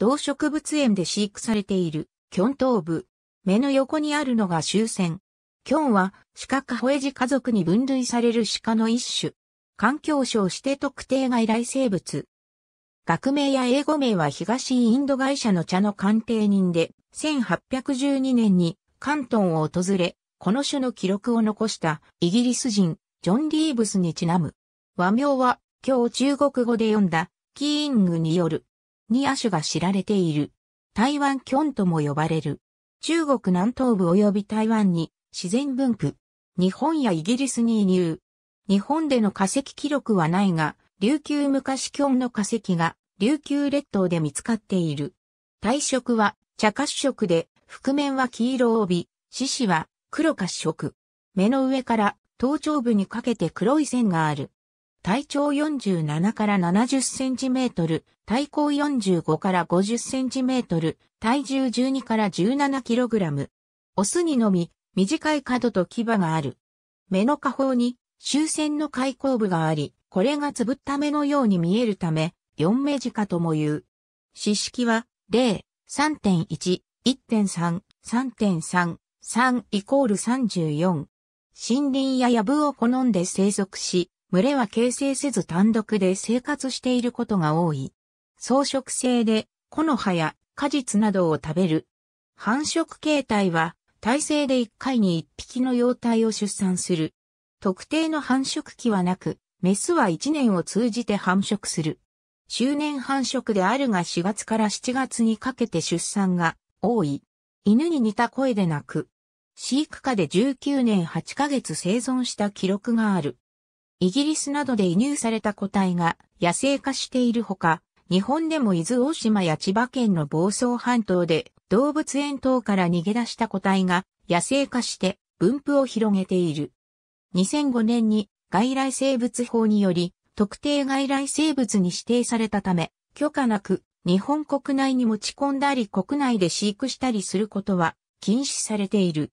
動植物園で飼育されている、キョン頭部。目の横にあるのが終戦。キョンは、鹿カホエジ家族に分類される鹿の一種。環境省指定特定外来生物。学名や英語名は東インド会社の茶の鑑定人で、1812年に関東を訪れ、この種の記録を残したイギリス人、ジョン・リーブスにちなむ。和名は、今日中国語で読んだ、キーイングによるに亜種が知られている。台湾キョンとも呼ばれる。中国南東部及び台湾に自然分布。日本やイギリスに移入。日本での化石記録はないが、琉球昔キョンの化石が琉球列島で見つかっている。体色は茶褐色で、覆面は黄色帯、獅子は黒褐色。目の上から頭頂部にかけて黒い線がある。体長47から70センチメートル、体高45から50センチメートル、体重12から17キログラム。オスにのみ、短い角と牙がある。目の下方に、終戦の開口部があり、これがつぶった目のように見えるため、四目近とも言う。四式は、0、3.1、1.3、3.3、3イコール34。森林や藪を好んで生息し、群れは形成せず単独で生活していることが多い。草食性で、木の葉や果実などを食べる。繁殖形態は、体制で1回に1匹の幼体を出産する。特定の繁殖期はなく、メスは1年を通じて繁殖する。周年繁殖であるが4月から7月にかけて出産が多い。犬に似た声で鳴く。飼育下で19年8ヶ月生存した記録がある。イギリスなどで輸入された個体が野生化しているほか、日本でも伊豆大島や千葉県の房総半島で動物園等から逃げ出した個体が野生化して分布を広げている。2005年に外来生物法により特定外来生物に指定されたため、許可なく日本国内に持ち込んだり国内で飼育したりすることは禁止されている。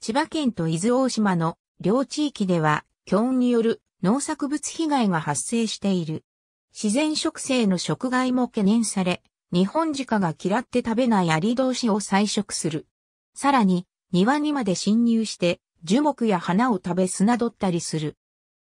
千葉県と伊豆大島の両地域では強温による農作物被害が発生している。自然植生の食害も懸念され、日本鹿が嫌って食べないアリ同士を採食する。さらに、庭にまで侵入して、樹木や花を食べ砂取ったりする。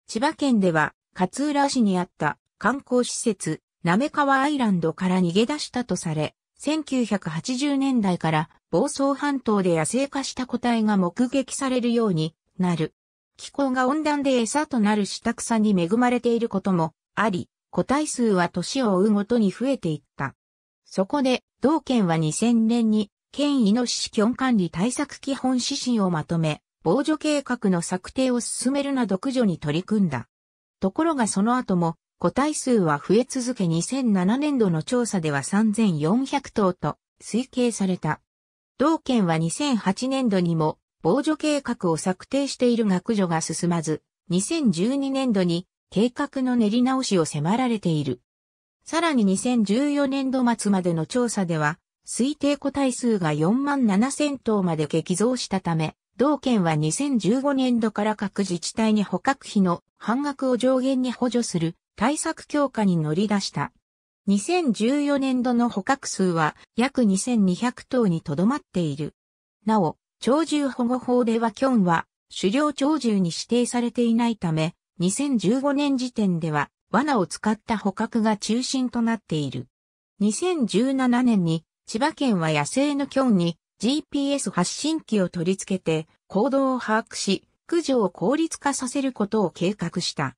千葉県では、勝浦市にあった観光施設、なめかわアイランドから逃げ出したとされ、1980年代から房総半島で野生化した個体が目撃されるようになる。気候が温暖で餌となる下草に恵まれていることもあり、個体数は年を追うごとに増えていった。そこで、同県は2000年に、県イノシシ基本管理対策基本指針をまとめ、防除計画の策定を進めるなど駆除に取り組んだ。ところがその後も、個体数は増え続け2007年度の調査では3400頭と推計された。同県は2008年度にも防除計画を策定している学女が進まず、2012年度に計画の練り直しを迫られている。さらに2014年度末までの調査では、推定個体数が4万7000頭まで激増したため、同県は2015年度から各自治体に捕獲費の半額を上限に補助する対策強化に乗り出した。2014年度の捕獲数は約2200頭にとどまっている。なお、鳥獣保護法ではキョンは狩猟鳥獣に指定されていないため、2015年時点では罠を使った捕獲が中心となっている。2017年に千葉県は野生のキョンに GPS 発信機を取り付けて行動を把握し、駆除を効率化させることを計画した。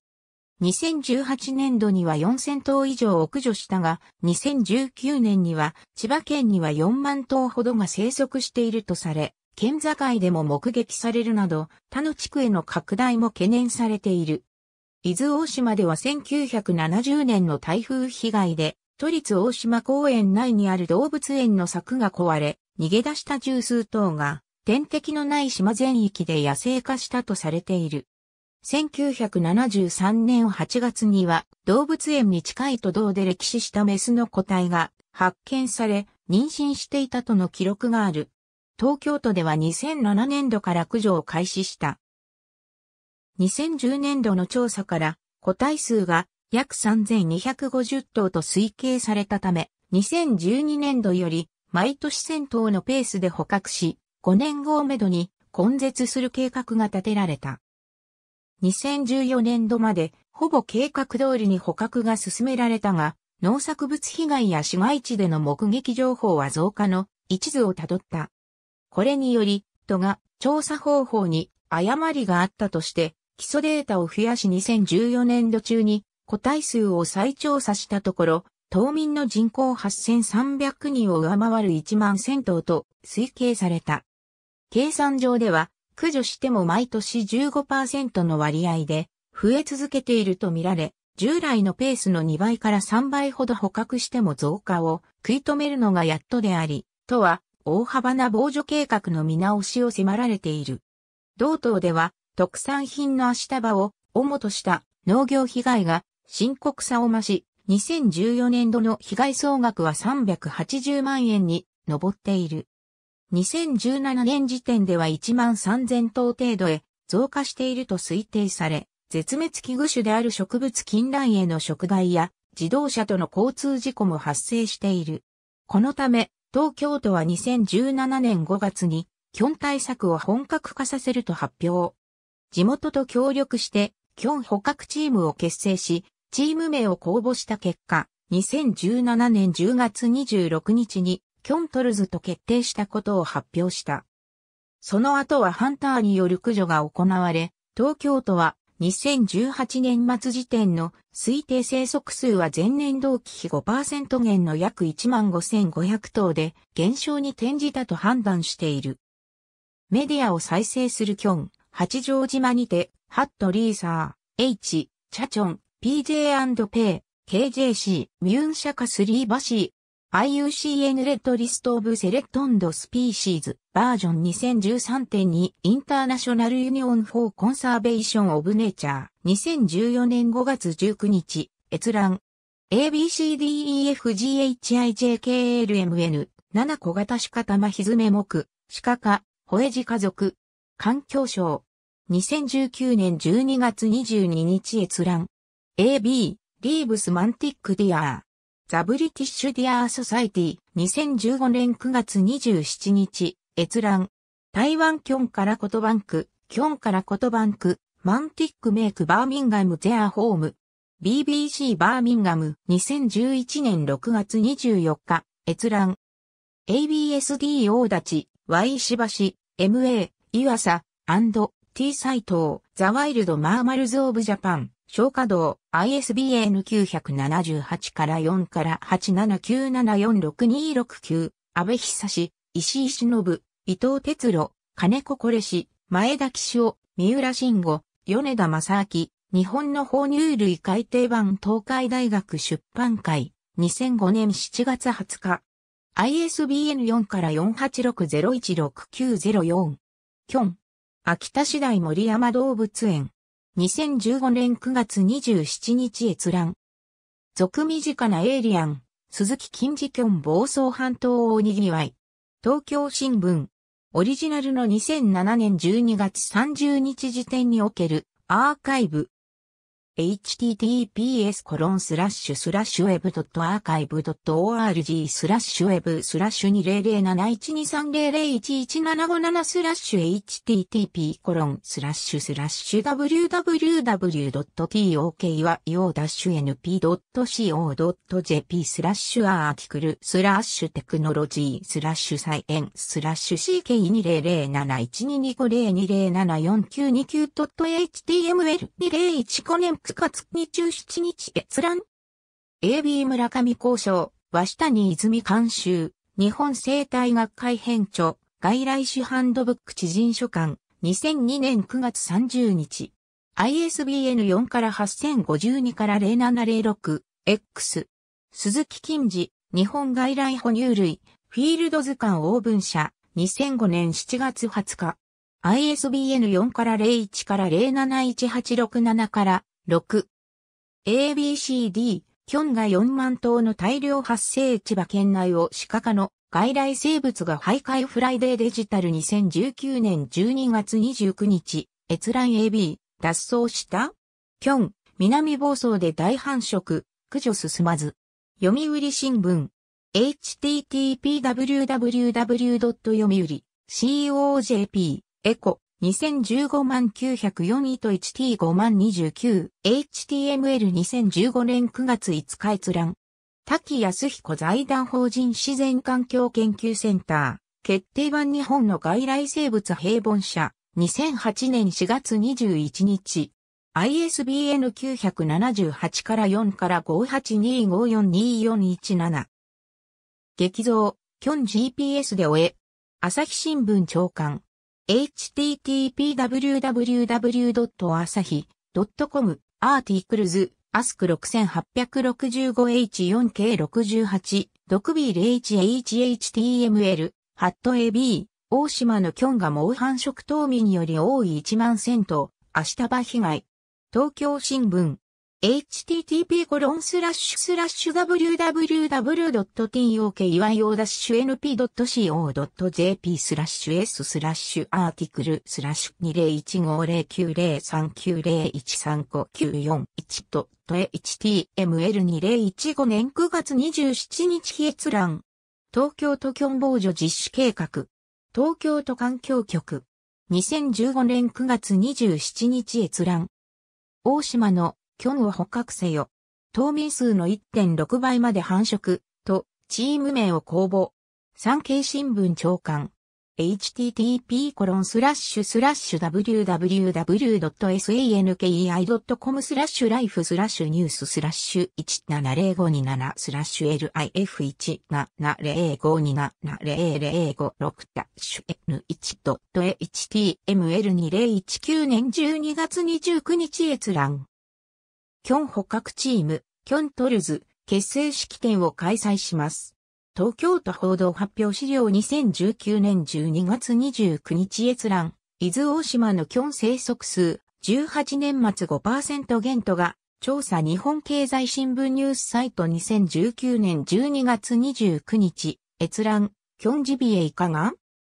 2018年度には4000頭以上を駆除したが、2019年には千葉県には4万頭ほどが生息しているとされ、県境でも目撃されるなど、他の地区への拡大も懸念されている。伊豆大島では1970年の台風被害で、都立大島公園内にある動物園の柵が壊れ、逃げ出した十数頭が、天敵のない島全域で野生化したとされている。1973年8月には動物園に近い都道で歴史したメスの個体が発見され妊娠していたとの記録がある。東京都では2007年度から駆除を開始した。2010年度の調査から個体数が約3250頭と推計されたため、2012年度より毎年1000頭のペースで捕獲し、5年後をめどに根絶する計画が立てられた。2014年度までほぼ計画通りに捕獲が進められたが、農作物被害や市街地での目撃情報は増加の一途をたどった。これにより、都が調査方法に誤りがあったとして、基礎データを増やし2014年度中に個体数を再調査したところ、島民の人口8300人を上回る1万1000頭と推計された。計算上では、駆除しても毎年15%の割合で増え続けているとみられ、従来のペースの2倍から3倍ほど捕獲しても増加を食い止めるのがやっとであり、都は大幅な防除計画の見直しを迫られている。同島では特産品の足束を主とした農業被害が深刻さを増し、2014年度の被害総額は380万円に上っている。2017年時点では1万3000頭程度へ増加していると推定され、絶滅危惧種である植物近来への食害や自動車との交通事故も発生している。このため、東京都は2017年5月に、キョン対策を本格化させると発表。地元と協力して、キョン捕獲チームを結成し、チーム名を公募した結果、2017年10月26日に、キョントルズと決定したことを発表した。その後はハンターによる駆除が行われ、東京都は2018年末時点の推定生息数は前年同期比5%減の約15,500頭で減少に転じたと判断している。メディアを再生するキョン、八丈島にて、ハットリーサー、H、チャチョン、PJ&P、KJC、ミュンシャカスリーバシー、IUCN レッドリストオブセレクトンドスピーシーズバージョン2013.2インターナショナルユニオンフォーコンサーベーションオブネーチャー2014年5月19日閲覧 ABCDEFGHIJKLMN 7小型シカタマヒズメ目シカ科ホエジ家族環境省2019年12月22日閲覧 AB リーブスマンティックディアーザ・ブリティッシュ・ディアソサイティ、2015年9月27日、閲覧。台湾キョンからコトバンク、キョンからコトバンク、マンティックメイクバーミンガムゼアホーム。BBC バーミンガム、2011年6月24日、閲覧。ABSD 大立ち、Y しばし、MA、岩佐、T サイトザ・ワイルド・マーマルズ・オブ・ジャパン。消化道 ISBN978 から4から879746269安倍久志、石井忍、伊藤哲郎、金子これし、前田紀を、三浦慎吾、米田正明、日本の哺乳類改訂版東海大学出版会、2005年7月20日。ISBN4 から4 8 6 0 1 6 9 0 4キョン。秋田市大森山動物園。2015年9月27日閲覧。俗身近なエイリアン、鈴木金次君房総半島大にぎわい。東京新聞。オリジナルの2007年12月30日時点におけるアーカイブ https コロンスラッシュスラッシュ web.archive.org スラッシュ web スラッシュ20071230011757スラッシュ http コロンスラッシュスラッシュ www.toky-np.co.jp スラッシュアーティクルスラッシュテクノロジースラッシュサイエンスラッシュ ck20071250207492.html201 コネンクつか中27日閲覧 ?AB 村上交渉、和下に泉監修、日本生態学会編著、外来種ハンドブック知人書館、2002年9月30日。ISBN4 から8052から0706、X。鈴木金次、日本外来哺乳類、フィールド図鑑オーブン社、2005年7月20日。ISBN4 から01から071867から6。ABCD、キョンが4万頭の大量発生千葉県内を鹿科の外来生物が徘徊フライデーデジタル2019年12月29日、閲覧 AB、脱走したキョン、南房総で大繁殖、駆除進まず。読売新聞、http://www. 読売 COJP、エコ。2015万904位と 1T5 万 29HTML2015 年9月5日閲覧。滝康彦財団法人自然環境研究センター決定版日本の外来生物平凡社2008年4月21日 ISBN 978から4から5825424117激増、キョン GPS で終え、朝日新聞長官。http://www.asahi.com アーティクルズ、アスク 6865H4K68、ビール h h h t m l ハット AB、大島のキョンが猛繁殖冬民より多い1万1000頭、明日場被害。東京新聞。http コロンスラッシュスラッシュ w w w t o k y o n p c o j p スラッシュ s スラッシュアーティクルスラッシュ201509390135941 0と html2015 年9月27日非閲覧東京都キョン防除実施計画東京都環境局2015年9月27日閲覧大島のキョンを捕獲せよ。冬民数の1.6倍まで繁殖、と、チーム名を公募。産経新聞長官。http www.sankei.com スラッシュライフスラッシュニューススラッシュ170527スラッシュ LIF1705270056 N1.html2019 年12月29日閲覧キョン捕獲チーム、キョントルズ、結成式典を開催します。東京都報道発表資料2019年12月29日閲覧、伊豆大島のキョン生息数、18年末5%減とが、調査日本経済新聞ニュースサイト2019年12月29日、閲覧、キョンジビエいかが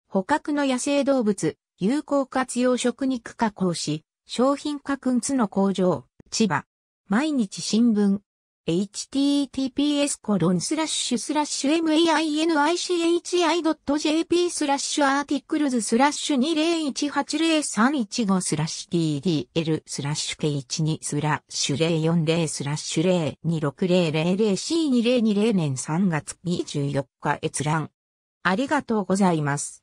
捕獲の野生動物、有効活用食肉加工し、商品化くんつの工場、千葉、毎日新聞 https コロンスラッシュスラッシュ mainichi.jp スラッシュアーティクルズスラッシュ2018035スラッシュ TDL スラッシュ K12 スラッシュ040スラッシュ0 2 6 0 0 0 c 2 0 2 0年3月24日閲覧。ありがとうございます。